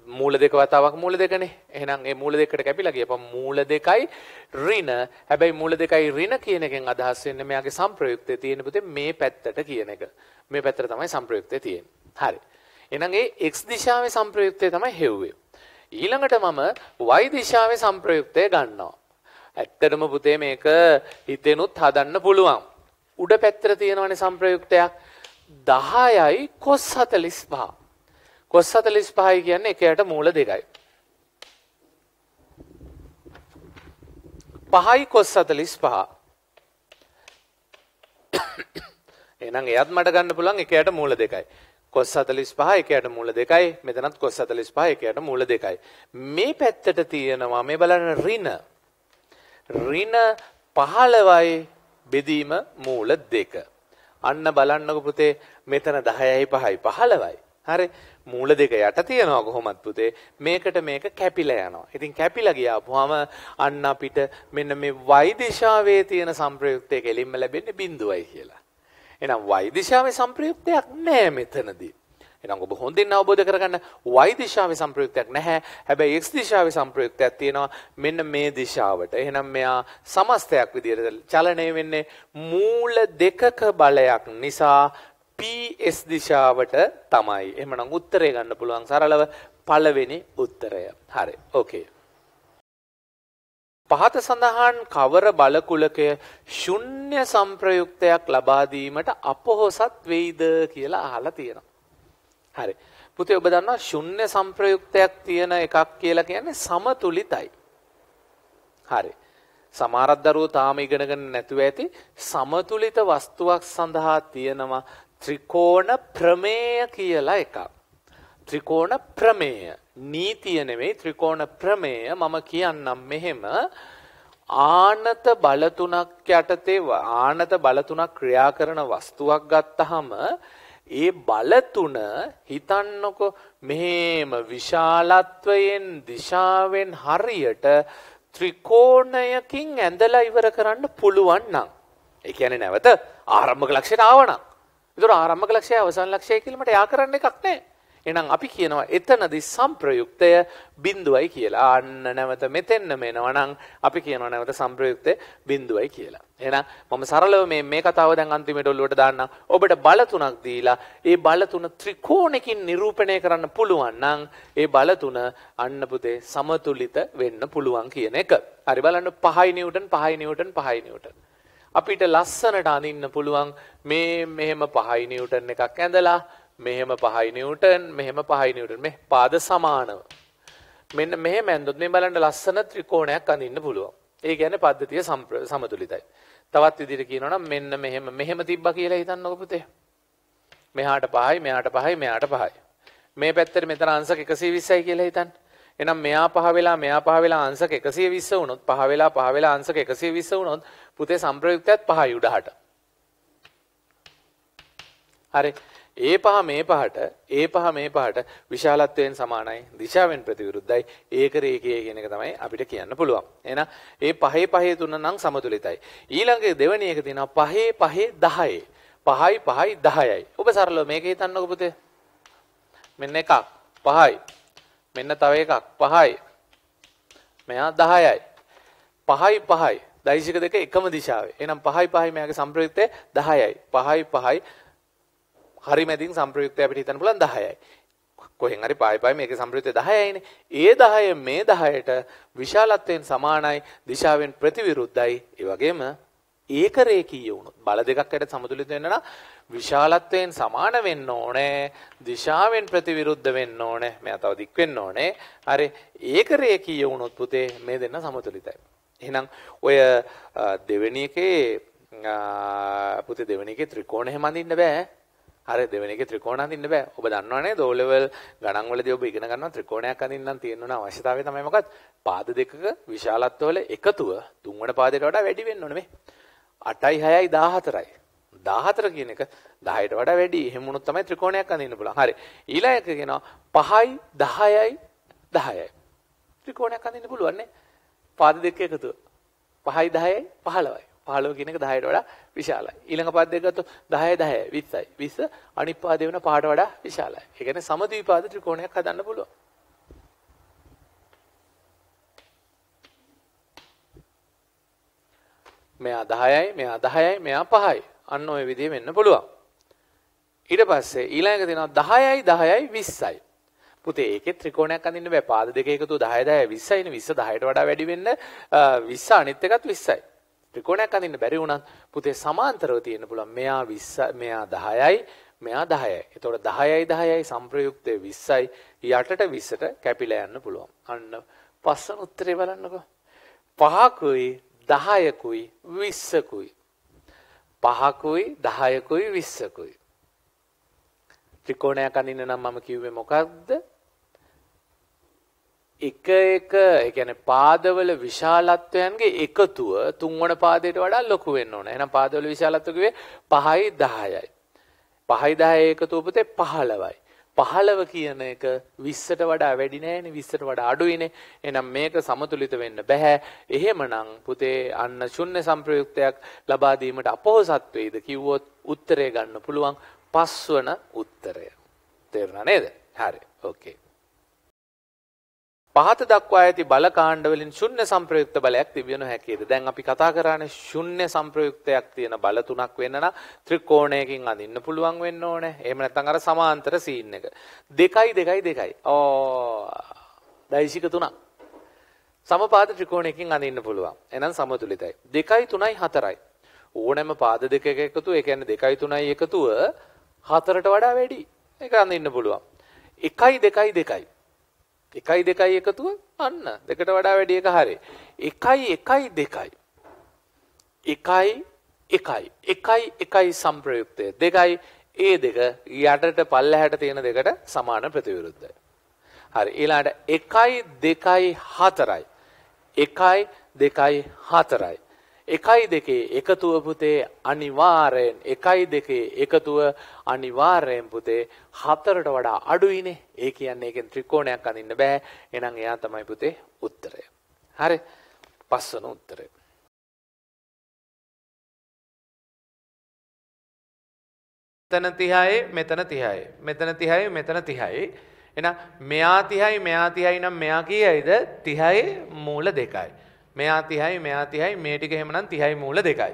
මූල දෙක වතාවක් මූල දෙකනේ. එහෙනම් මේ මූල දෙකට කැපිලා ගියපම මූල දෙකයි ඍණ. හැබැයි මූල දෙකයි ඍණ කියන එකෙන් අදහස් වෙන්නේ මෙයාගේ සම්ප්‍රයුක්තය තියෙන පුතේ මේ පැත්තට කියන එක. මේ පැත්තට තමයි සම්ප්‍රයුක්තය තියෙන්නේ. හරි. එහෙනම් ඒ x දිශාවේ සම්ප්‍රයුක්තය තමයි හෙව්වේ. ඊළඟට මම y දිශාවේ සම්ප්‍රයුක්තය ගන්නවා. ඇත්තටම පුතේ මේක හිතෙනුත් හදන්න පුළුවන්. උඩ පැත්තට තියෙනවනේ සම්ප්‍රයුක්තයක් 10යි cos 45. කොස් 45යි කියන්නේ එකයට මූල දෙකයි. 5යි කොස් 45. එහෙනම් එයත් මට ගන්න පුළුවන් එකයට මූල දෙකයි. කොස් 45 එකයට මූල දෙකයි. මෙතනත් කොස් 45 එකයට මූල දෙකයි. මේ පැත්තට තියෙනවා මේ බලන්න ඍණ. ඍණ 15යි බෙදීම මූල දෙක. අන්න බලන්නකො පුතේ මෙතන 10යි 5යි 15යි. හරි මූල දෙක යට තියෙනවා කොහොමත් පුතේ මේකට මේක කැපිලා යනවා. ඉතින් කැපිලා ගියාපුවාම අන්න අපිට මෙන්න මේ y දිශාවේ තියෙන සංප්‍රයුක්තයක එලින්ම ලැබෙන්නේ බිඳුවයි කියලා. එහෙනම් y දිශාවේ සංප්‍රයුක්තයක් නැහැ මෙතනදී. එහෙනම් ඔබ හොඳින් අවබෝධ කරගන්න y දිශාවේ සංප්‍රයුක්තයක් නැහැ. හැබැයි x දිශාවේ සංප්‍රයුක්තයක් තියෙනවා මෙන්න මේ දිශාවට. එහෙනම් මෙයා සමස්තයක් විදිහට චලනය වෙන්නේ මූල දෙකක බලයක් නිසා PS දිශාවට තමයි. එහෙමනම් උත්තරේ ගන්න පුළුවන් සරලව පළවෙනි උත්තරය. හරි. ඕකේ. පහත සඳහන් කවර බලකුලකය ශුන්‍ය සම්ප්‍රයුක්තයක් ලබා දීමට අපොහසත් වෙයිද කියලා අහලා තියෙනවා. හරි. පුතේ ඔබ දන්නවා ශුන්‍ය සම්ප්‍රයුක්තයක් තියෙන එකක් කියලා කියන්නේ සමතුලිතයි. හරි. සමහරක් දරුවෝ තාම ඉගෙනගෙන නැතුව ඇති සමතුලිත වස්තුවක් සඳහා තියෙනවා ත්‍රිකෝණ ප්‍රමේය කියලා එකක්. ත්‍රිකෝණ ප්‍රමේය නීතිය නෙවෙයි ත්‍රිකෝණ ප්‍රමේය මම කියන්නම් මෙහෙම ආනත බල තුනක් යටතේ ආනත බල තුනක් ක්‍රියා කරන වස්තුවක් ගත්තහම ඒ බල තුන හිතන්නකො මෙහෙම විශාලත්වයෙන් දිශාවෙන් හරියට ත්‍රිකෝණයකින් ඇඳලා ඉවර කරන්න පුළුවන් නම් ඒ කියන්නේ නැවත ආරම්භක ලක්ෂණ ආවනම් ඒතර ආරම්භක ලක්ෂය අවසන් ලක්ෂය කියලා මට යා කරන්න එකක් නැහැ. එහෙනම් අපි කියනවා එතනදී සම්ප්‍රයුක්තය බිඳුවයි කියලා. අන්න නැවත මෙතෙන්නම එනවනම් අපි කියනවා නැවත සම්ප්‍රයුක්තය බිඳුවයි කියලා. එහෙනම් මම සරලව මේ මේ කතාව දැන් අන්තිමට ඔළුවට දාන්නම්. ඔබට බල තුනක් දීලා ඒ බල තුන ත්‍රිකෝණකින් නිරූපණය කරන්න පුළුවන් නම් ඒ බල තුන අන්න පුතේ සමතුලිත වෙන්න පුළුවන් කියන එක. හරි බලන්න 5 නිව්ටන් 5 නිව්ටන් 5 නිව්ටන් අපිට ලස්සනට අඳින්න පුළුවන් මේ මෙහෙම පහයි නිව්ටන් එකක් ඇඳලා මෙහෙම පහයි නිව්ටන් මෙහෙම පහයි නිව්ටන් මේ පාද සමානව. මෙන්න මෙහෙම ඇඳුත් මේ බලන්න ලස්සන ත්‍රිකෝණයක් අඳින්න පුළුවන්. ඒ කියන්නේ පද්ධතිය සමතුලිතයි. තවත් විදිහට කියනවා නම් මෙන්න මෙහෙම මෙහෙම තිබ්බා කියලා හිතන්නකො පුතේ. මෙහාට පහයි මෙහාට පහයි මෙහාට පහයි. මේ පැත්තට මෙතන අංශක 120යි කියලා හිතන්න. එහෙනම් මෙයා පහ වෙලා මෙයා පහ වෙලා අංශක 120 වුණොත් පහ වෙලා පහ වෙලා අංශක 120 වුණොත් පුතේ සම්ප්‍රයුක්තයත් පහයි උඩහට. හරි. ඒ පහ මේ පහට ඒ පහ මේ පහට විශාලත්වයෙන් සමානයි දිශාවෙන් ප්‍රතිවිරුද්ධයි ඒක රේඛය කියන එක තමයි අපිට කියන්න පුළුවන්. එහෙනම් ඒ පහේ පහේ තුන නම් සමතුලිතයි. ඊළඟ දෙවෙනි එක තියෙනවා පහේ පහේ 10. පහයි පහයි 10යි. ඔබ සරලව මේක හිතන්නකෝ පුතේ. මෙන්න එකක් පහයි. මෙන්න තව එකක් පහයි. මෙයා 10යි. පහයි පහයි දෛශික දෙක එකම දිශාවේ. එහෙනම් 5යි 5යි මෙයාගේ සම්ප්‍රයුක්තය 10යි. 5යි 5යි හරි මැදින් සම්ප්‍රයුක්තය අපිට හිතන්න පුළුවන් 10යි. කොහෙන් හරි පයි පයි මේකේ සම්ප්‍රයුක්තය 10යිනේ. ඒ 10 මේ 10ට විශාලත්වයෙන් සමානයි, දිශාවෙන් ප්‍රතිවිරුද්ධයි. ඒ වගේම ඒක රේඛීය වුණොත් බල දෙකක් ඇට සමතුලිත වෙන්න නම් විශාලත්වයෙන් සමාන වෙන්න ඕනේ දිශාවෙන් ප්‍රතිවිරුද්ධ වෙන්න ඕනේ මෙයා තව දික් වෙන්න ඕනේ හරි ඒක රේඛීය වුණොත් පුතේ මේ දෙන්න සමතුලිතයි එහෙනම් ඔය දෙවෙනි එකේ පුතේ දෙවෙනි එකේ ත්‍රිකෝණ එහෙම අඳින්න බෑ. හරි දෙවෙනි එකේ ත්‍රිකෝණ අඳින්න බෑ. ඔබ දන්නවනේ දෝ ලෙවල් ගණන් වලදී ඔබ ඉගෙන ගන්නවා ත්‍රිකෝණයක් අඳින්නම් තියෙන උන අවශ්‍යතාවය තමයි මොකක්ද? පාද දෙකක විශාලත්ව වල එකතුව තුන්වන පාදයට වඩා වැඩි වෙන්න ඕනේ මේ. 8යි 6යි 14යි. 14 කියන එක 10ට වඩා වැඩි. එහෙම වුණොත් තමයි ත්‍රිකෝණයක් අඳින්න පුළුවන්. හරි. ඊළඟ එක කියනවා 5යි 10යි 10යි. ත්‍රිකෝණයක් අඳින්න පුළුවන් නේ. පාද දෙක එකතුව. 5යි 10යි 15යි. 15 කියන එක 10ට වඩා විශාලයි. ඊළඟ පාද දෙක ගත්තොත් 10යි 10යි 20යි. 20 අනිත් පාදේ වෙන 5ට වඩා විශාලයි. ඒ කියන්නේ සමද්විපාද ත්‍රිකෝණයක් හදන්න පුළුවන්. මෙයා 10යි, මෙයා 10යි, මෙයා 5යි. අන්න ওই විදිහේ වෙන්න පුළුවන්. ඊට පස්සේ ඊළඟ දෙනවා 10යි 10යි 20යි. පුතේ ඒකේ ත්‍රිකෝණයක් අඳින්න බෑ. පාද දෙක එකතු 10 10 20යිනේ 20 10ට වඩා වැඩි වෙන්න 20 අනිත් එකත් 20යි. ත්‍රිකෝණයක් අඳින්න බැරි වුණත් පුතේ සමාන්තරව තියෙන්න පුළුවන්. මෙයා 20 මෙයා 10යි මෙයා 10යි. එතකොට 10යි 10යි සංප්‍රයුක්තය 20යි යටට 20ට කැපිලා යන්න පුළුවන්. අන්න පස්සන උත්තරේ බලන්නකෝ. පහකුයි 10කුයි 20කුයි. පහකුයි 10කුයි 20කුයි. ත්‍රිකෝණයක් අඳින්න නම් මම කිව්වේ මොකක්ද? එක එක ඒ කියන්නේ පාදවල විශාලත්වයන්ගේ එකතුව තුන්වන පාදයට වඩා ලොකු වෙන්න ඕන. එහෙනම් පාදවල විශාලත්වය කිව්වේ 5යි 10යි. 5යි 10යි එකතුව පුතේ 15යි. 15 කියන එක 20ට වඩා වැඩි නෑනේ 20ට වඩා අඩුයිනේ. එහෙනම් මේක සමතුලිත වෙන්න බෑ. එහෙමනම් පුතේ අන්න ශුන්‍ය සම්ප්‍රයුක්තයක් ලබා දීමට අපොහසත් වෙයිද කිව්වොත් උත්තරය ගන්න පුළුවන් පස්වන උත්තරය. තේරුණා නේද? හරි. ඕකේ. පහත දක්වා ඇති බල කාණ්ඩවලින් ශුන්‍ය සංප්‍රයුක්ත බලයක් තිබිය නොහැකිද? දැන් අපි කතා කරන්නේ ශුන්‍ය සංප්‍රයුක්තයක් තියෙන බල තුනක් වෙන්න නම් ත්‍රිකෝණයකින් අඳින්න පුළුවන් වෙන්න ඕනේ. එහෙම නැත්නම් අර සමාන්තර සීන් එක. 2යි 2යි 2යි. ඕ දෛශික තුනක්. සමපාද ත්‍රිකෝණයකින් අඳින්න පුළුවන්. එහෙනම් සමතුලිතයි. 2යි 3යි 4යි. ඕනෑම පාද දෙකක එකතුව, ඒ කියන්නේ 2යි 3යි එකතුව 4ට වඩා වැඩි. ඒක අඳින්න පුළුවන්. 1යි 2යි 2යි. එකයි දෙකයි එකතුව අන්න දෙකට වඩා වැඩි එක හරි. එකයි එකයි දෙකයි. එකයි එකයි එකයි එකයි සම්ප්‍රයුක්තය දෙකයි ඒ දෙක යටට පල්ලහැට තියෙන දෙකට සමාන ප්‍රතිවිරුද්ධයි. හරි ඊළඟට 1 2 4යි 1 2 4යි එකයි දෙකේ එකතුව පුතේ අනිවාර්යෙන් එකයි දෙකේ එකතුව අනිවාර්යෙන් පුතේ හතරට වඩා අඩුයිනේ. ඒ කියන්නේ ඒකෙන් ත්‍රිකෝණයක් අඳින්න බෑ. එහෙනම් එයා තමයි පුතේ උත්තරය. හරි. පස්වන උත්තරය. මෙතන 30යි මෙතන 30යි මෙතන 30යි මෙතන 30යි එහෙනම් මෙයා 30යි මෙයා 30යි නම් මෙයා කීයයිද 30යි මූල දෙකයි මෙයා 30යි මෙයා 30යි මේ ටික එහෙමනම් 30යි මූල දෙකයි.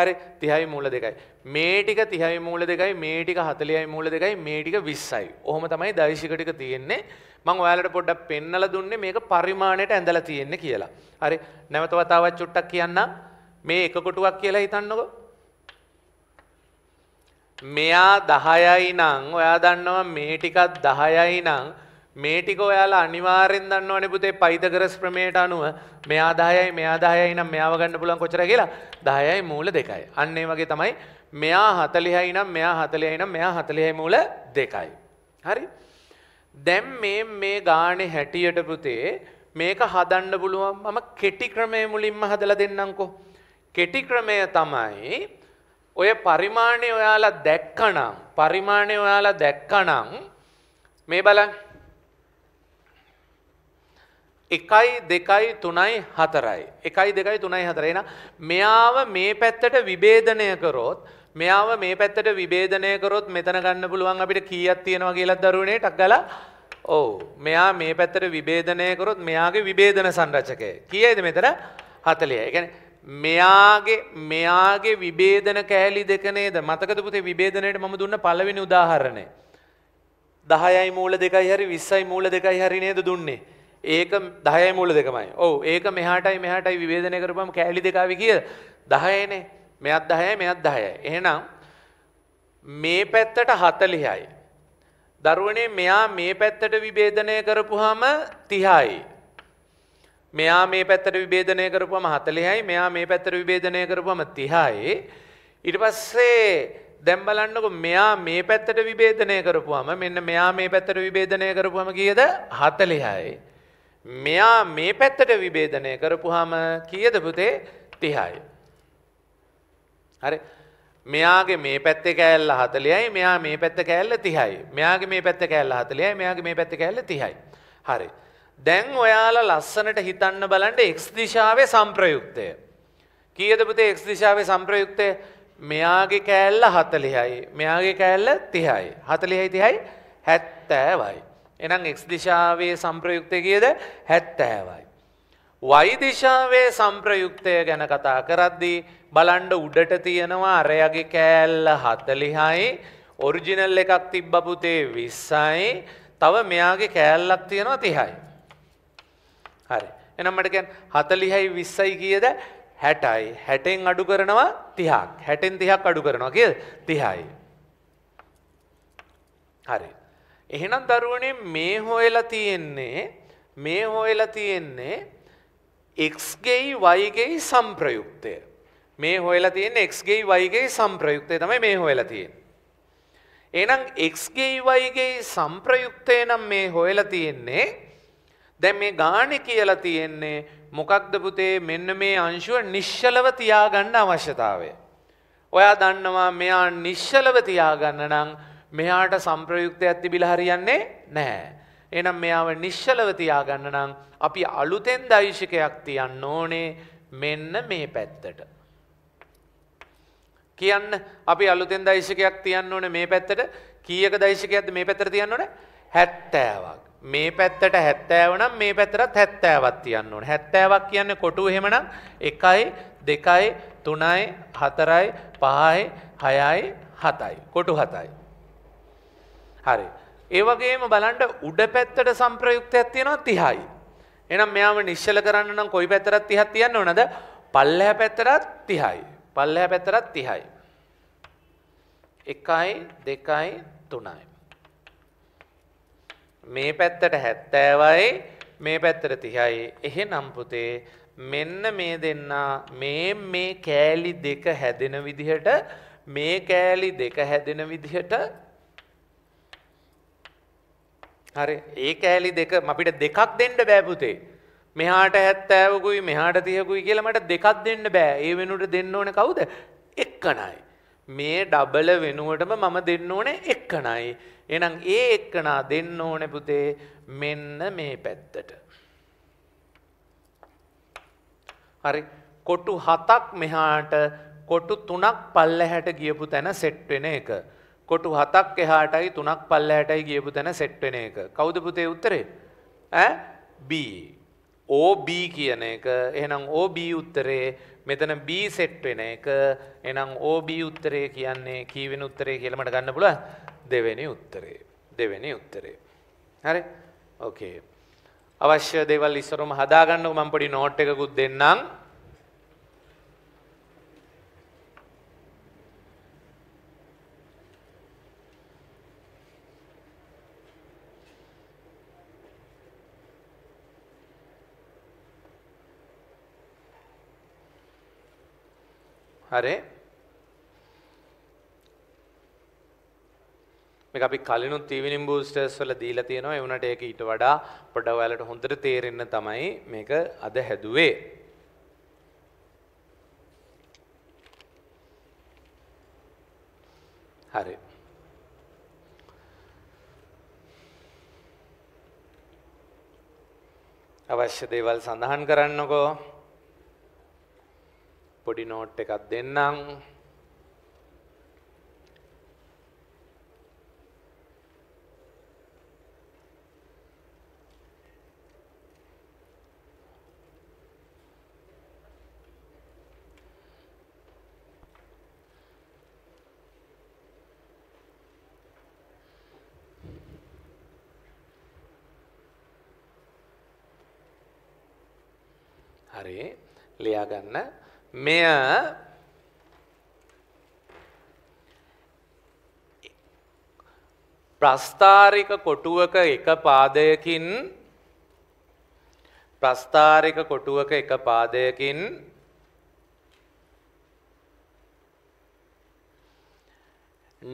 හරි 30යි මූල දෙකයි. මේ ටික 30යි මූල දෙකයි මේ ටික 40යි මූල දෙකයි මේ ටික 20යි. ඔහොම තමයි දෛශික ටික තියෙන්නේ. මම ඔයාලට පොඩ්ඩක් පෙන්නලා දුන්නේ මේක පරිමාණයට ඇඳලා තියෙන්නේ කියලා. හරි නැවත වතාවක් චුට්ටක් කියන්නම්. මේ එක කොටුවක් කියලා හිතන්නකෝ. මෙයා 10යි නම් ඔයා දන්නවා මේ ටිකත් 10යි නම් මේටික ඔයාලා අනිවාරෙන් දන්නවනේ පුතේ පයිතගරස් ප්‍රමේයට අනුව මෙයා 10යි මෙයා 10යි නම් මෙයාව ගන්න පුළුවන් කොච්චර කියලා 10යි මූල 2යි. අන්න ඒ වගේ තමයි මෙයා 40යි නම් මෙයා 40යි නම් මෙයා 40යි මූල 2යි. හරි? දැන් මේ මේ ගානේ හැටියට පුතේ මේක හදන්න පුළුවන් මම කෙටි ක්‍රමයේ මුලින්ම හදලා දෙන්නම්කෝ. කෙටි ක්‍රමය තමයි ඔය පරිමාණය ඔයාලා දැක්කනම් පරිමාණය ඔයාලා දැක්කනම් මේ බලන්න එකයි දෙකයි තුනයි හතරයි. එකයි දෙකයි තුනයි හතරයින මෙයාව මේ පැත්තට විබේධනය කරොත් මෙයාව මේ පැත්තට විබේධනය කරොත් මෙතන ගන්න පුළුවන් අපිට කීයක් තියෙනවා කියලා දරුවනේ ටක් ගලා ඔව් මෙයා මේ පැත්තට විබේධනය කරොත් මෙයාගේ විබේධන සංරචකය කීයද මෙතන 40. ඒ කියන්නේ මෙයාගේ මෙයාගේ විබේධන කෑලි දෙක නේද මතකද පුතේ විබේධනයට මම දුන්න පළවෙනි උදාහරණය 10යි මූල දෙකයි හරි 20යි මූල දෙකයි හරි නේද දුන්නේ ඒක දහය මුල දෙකමයි ඕ ඒක මෙහාටයි මෙහාටයි විවේදනය කරපම කෑලි දෙකාව කිය දහයනේ මෙත් දහය මෙත් දහය. එහෙනම් මේ පැත්තට හතලිහයි. දරුවනේ මෙයා මේ පැත්තට විබේධනය කරපුහම තිහායි. මෙයා මේ පැත්තට විබේධනය කරපුම හතලිහයි මෙයා මේ පැත්තට විබේධනය කරපුම තිහායි. ඉට පස්සේ දැම්බලන්නක මෙයා මේ පැත්තට විබේධනය කරපුහම මෙන්න මෙයා මේ පැත්තට විබේධනය කරපුහම කියද හතලිහයි. මෙයා මේ පැත්තට විභේදනය කරපුහම කීයද පුතේ 30යි. හරි. මෙයාගේ මේ පැත්තේ කෑල්ල 40යි, මෙයා මේ පැත්තේ කෑල්ල 30යි. මෙයාගේ මේ පැත්තේ කෑල්ල 40යි, මෙයාගේ මේ පැත්තේ කෑල්ල 30යි. හරි. දැන් ඔයාලා ලස්සනට හිතන්න බලන්න x දිශාවේ සම්ප්‍රයුක්තය. කීයද පුතේ x දිශාවේ සම්ප්‍රයුක්තය? මෙයාගේ කෑල්ල 40යි, මෙයාගේ කෑල්ල 30යි. 40යි 30යි 70යි. එනම් x දිශාවේ සම්ප්‍රයුක්තය කීයද 70යි. y දිශාවේ සම්ප්‍රයුක්තය ගැන කතා කරද්දී බලන්න උඩට තියෙනවා අරයගේ කෑල්ල 40යි, ඔරිජිනල් එකක් තිබ්බ පුතේ 20යි, තව මෙයාගේ කෑල්ලක් තියෙනවා 30යි. හරි. එහෙනම් මට කියන්න 40යි 20යි කීයද? 60යි. 60ෙන් අඩු කරනවා 30ක්. 60ෙන් 30ක් අඩු කරනවා කීයද? 30යි. හරි. එහෙනම් දරුවනේ මේ හොයලා තියෙන්නේ මේ හොයලා තියෙන්නේ x ගෙයි y ගෙයි සම්ප්‍රයුක්තය. මේ හොයලා තියෙන්නේ x ගෙයි y ගෙයි සම්ප්‍රයුක්තය තමයි මේ හොයලා තියෙන්නේ. එහෙනම් x ගෙයි y ගෙයි සම්ප්‍රයුක්තය නම් මේ හොයලා තියෙන්නේ දැන් මේ ගාණේ කියලා තියෙන්නේ මොකක්ද පුතේ මෙන්න මේ අංශුව නිශ්චලව තියාගන්න අවශ්‍යතාවය. ඔයා දන්නවා මෙයා නිශ්චලව තියාගන්න නම් මෙයාට සම්ප්‍රයුක්තයක් තිබිලා හරියන්නේ නැහැ. එහෙනම් මෙයාව නිශ්චලව තියාගන්න නම් අපි අලුතෙන් දෛශිකයක් තියන්න ඕනේ මෙන්න මේ පැත්තට. කියන්න අපි අලුතෙන් දෛශිකයක් තියන්න ඕනේ මේ පැත්තට. කීයක දෛශිකයක්ද මේ පැත්තට තියන්න ඕනේ? 70ක්. මේ පැත්තට 70 නම් මේ පැත්තටත් 70ක් තියන්න ඕනේ. 70ක් කියන්නේ කොටු එහෙමනම් 1යි 2යි 3යි 4යි 5යි 6යි 7යි. කොටු 7යි. හරි. ඒ වගේම බලන්න උඩ පැත්තට සම්ප්‍රයුක්තයක් තියෙනවා 30යි. එහෙනම් මෙයාව නිශ්චල කරන්න නම් කොයි පැත්තටත් 30ක් තියන්න ඕනද? පල්ලෙහා පැත්තටත් 30යි. පල්ලෙහා පැත්තටත් 30යි. 1යි 2යි 3යි. මේ පැත්තට 70යි මේ පැත්තට 30යි. එහෙනම් පුතේ මෙන්න මේ දෙන්න මේ මේ කෑලි දෙක හැදෙන විදිහට මේ කෑලි දෙක හැදෙන විදිහට හරි ඒ කෑලි දෙක අපිට දෙකක් දෙන්න බෑපුතේ. මෙහාට හැත්තෑවකුයි මෙහාට තියකුයි කියලා මට දෙකක් දෙන්න බෑ ඒ වෙනුට දෙන්න ඕන කවුද එක්කනයි. මේ ඩබල වෙනුවටම මම දෙන්න ඕන එක්කනයි. එනම් ඒ එක්කනා දෙන්න ඕන පුතේ මෙන්න මේ පැත්තට. හරි කොටු හතක් මෙහාට කොටු තුනක් පල්ල හැට ගියපු තැන සෙට්වෙන එක. කොටු හතක් එහාටයි තුනක් පල්ලෑටයි ගියපු තැන සෙට් වෙන එක. කවුද පුතේ උත්තරේ? ඈ B. OB කියන එක. එහෙනම් OB උත්තරේ මෙතන B සෙට් වෙන එක. එහෙනම් OB උත්තරේ කියන්නේ කීවෙනි උත්තරේ කියලා මට ගන්න පුළුවන්? දෙවෙනි උත්තරේ. දෙවෙනි උත්තරේ. හරි? ඕකේ. අවශ්‍ය දේවල් ඉස්සරම හදාගන්න මම පොඩි නෝට් එකකුත් දෙන්නම්. හරි මේක අපි කලිනුත් තීවිනිම් බූස්ටර්ස් වල දීලා තියෙනවා ඒ වුණාට ඒක ඊට වඩා පොඩ ඔයාලට හොඳට තේරෙන්න තමයි මේක අද හැදුවේ හරි අවශ්‍ය දේවල් සඳහන් කරන්නකෝ පොඩි නෝට් එකක් දෙන්නම්. හරි ලියා ගන්න මෙය ප්‍රස්ථාරික කොටුවක එක පාදයකින් ප්‍රස්ථාරික කොටුවක එක පාදයකින්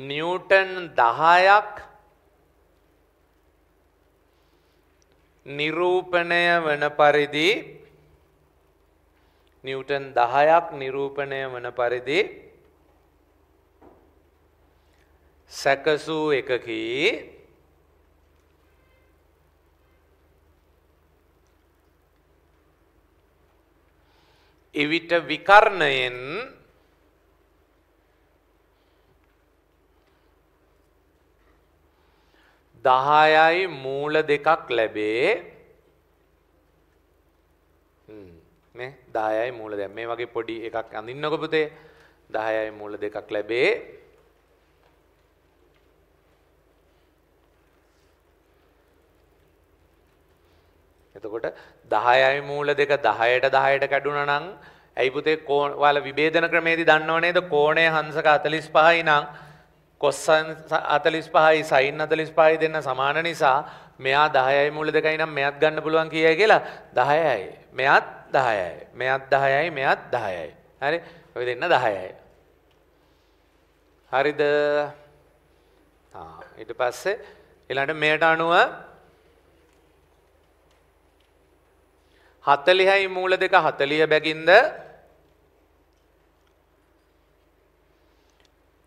නිවටන් දහයක් නිරූපණය වන පරිදි නිව්ටන් 10ක් නිරූපණය වන පරිදි සැකසූ එකකී එවිට විකර්ණයෙන් දහයයි මූල දෙකක් ලැබේ නේ 10යි මූල දැන් මේ වගේ පොඩි එකක් අඳින්නකො පුතේ 10යි මූල දෙකක් ලැබේ එතකොට 10යි මූල දෙක 10ට 10ට කැඩුණා නම් ඇයි පුතේ කෝණ ඔයාලා විභේදන ක්‍රමයේදී දන්නව නේද කෝණය හංසක 45යි නම් කොස්සන් 45යි සයින් 45යි දෙන්න සමාන නිසා මෙයා 10යි මූල දෙකයි නම් මෙයත් ගන්න පුළුවන් කියයි කියලා 10යි. මෙයත් 10යි. මෙයත් 10යි මෙයත් 10යි. හරි? ඔය දෙන්න 10යි. හරිද? ආ ඊට පස්සේ ඊළඟට මෙයට අනුව 40යි මූල දෙක 40 බැගින්ද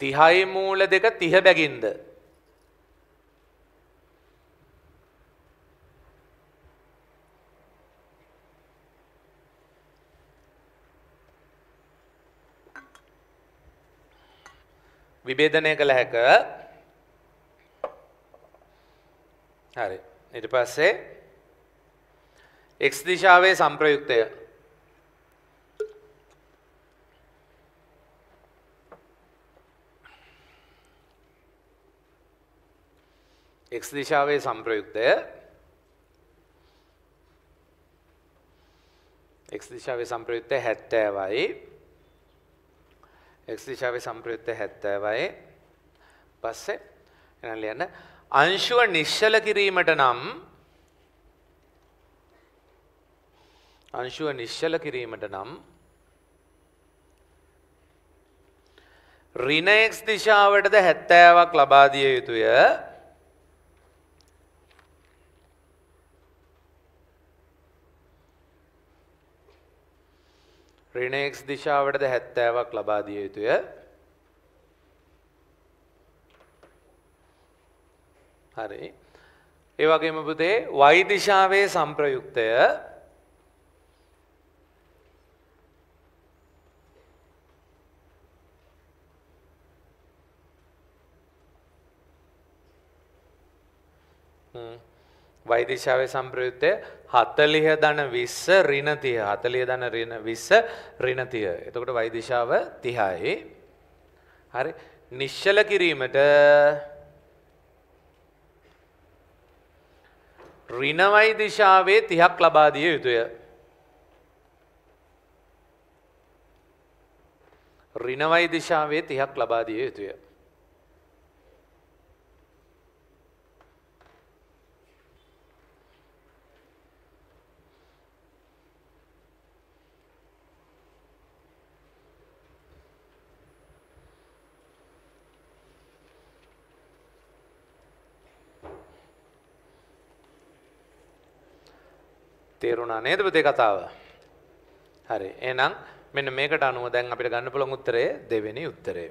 30යි මූල දෙක 30 බැගින්ද විභේදනය කළ හැක හරි ඉට පස්සේ එක්ස් දිශාවේ සම්ප්‍රයුක්තය එක්ස් දිශාවේ සම්ප්‍රයුක්තය එක්ස් දිශාවේ සම්ප්‍රයුක්තය හැත්තෑවයි X දිශාවේ සම්ප්‍රයුත්තය 70යි. පස්සේ එහෙනම් ලියන්න අංශුව නිශ්චල කිරීමට නම් අංශුව නිශ්චල කිරීමට නම් ඍණ x දිශාවටද 70ක් ලබා දිය යුතුය රිනේක්ස් දිශාවටද 70ක් ලබා දිය යුතුය. හරි. ඒ වගේම පුතේ y දිශාවේ සංප්‍රයුක්තය වෛදිශාවේ සම්ප්‍රයුත්තය හතලිහ දන විස්ස රිනතිය හතලිය දන රින විස්ස රිනතිය. එතකොට වෛදිශාව තිහායි. හරි නිශ්චල කිරීමට රිනවයි දිශාවේ තිහක් ලබාදිය යුතුය. රිනවයි දිශාවේ තිහක් ලබාදිය යුතුය. තේරුණා නේද පුතේ කතාව? හරි. එහෙනම් මෙන්න මේකට අනුව දැන් අපිට ගන්න පුළුවන් උත්තරය දෙවෙනි උත්තරය.